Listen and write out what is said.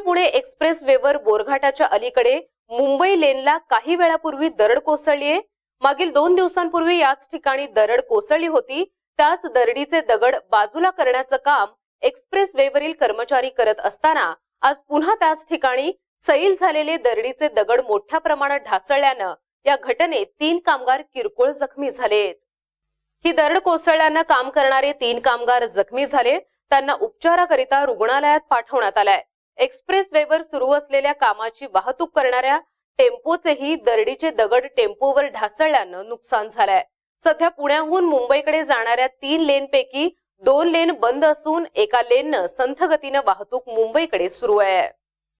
Mumbai Pune express वेवर बोरघाटाच्या अलीकडे मुंबई लेनला काही वेळापूर्वी दरड कोसळलीये मागील दोन दिवसांपूर्वी याच ठिकाणी दरड कोसळली होती त्याच दरडीचे दगड बाजूला करण्याचं काम एक्सप्रेस वेवरील कर्मचारी करत असताना आज पुन्हा त्याच ठिकाणी सैल झालेले दरडीचे दगड मोठ्या प्रमाणात ढासळल्यानं या घटनेत तीन कामगार किरकोळ जखमी झालेत ही दरड कोसळल्यानं काम करणारे तीन कामगार जखमी झाले त्यांना उपचाराकरिता रुग्णालयात पाठवण्यात आलाय एक्सप्रेस वेवर सुरू असलेल्या कामाची वाहतूक करणाऱ्या टेम्पोचेही दरडीचे दगड टेम्पोवर ढासळल्यानं नुकसान झालंय सध्या पुण्याहून मुंबईकडे जाणाऱ्या तीन लेनपैकी दोन लेन बंद असून एका लेननं संथ गतीनं वाहतूक मुंबईकडे सुरू आहे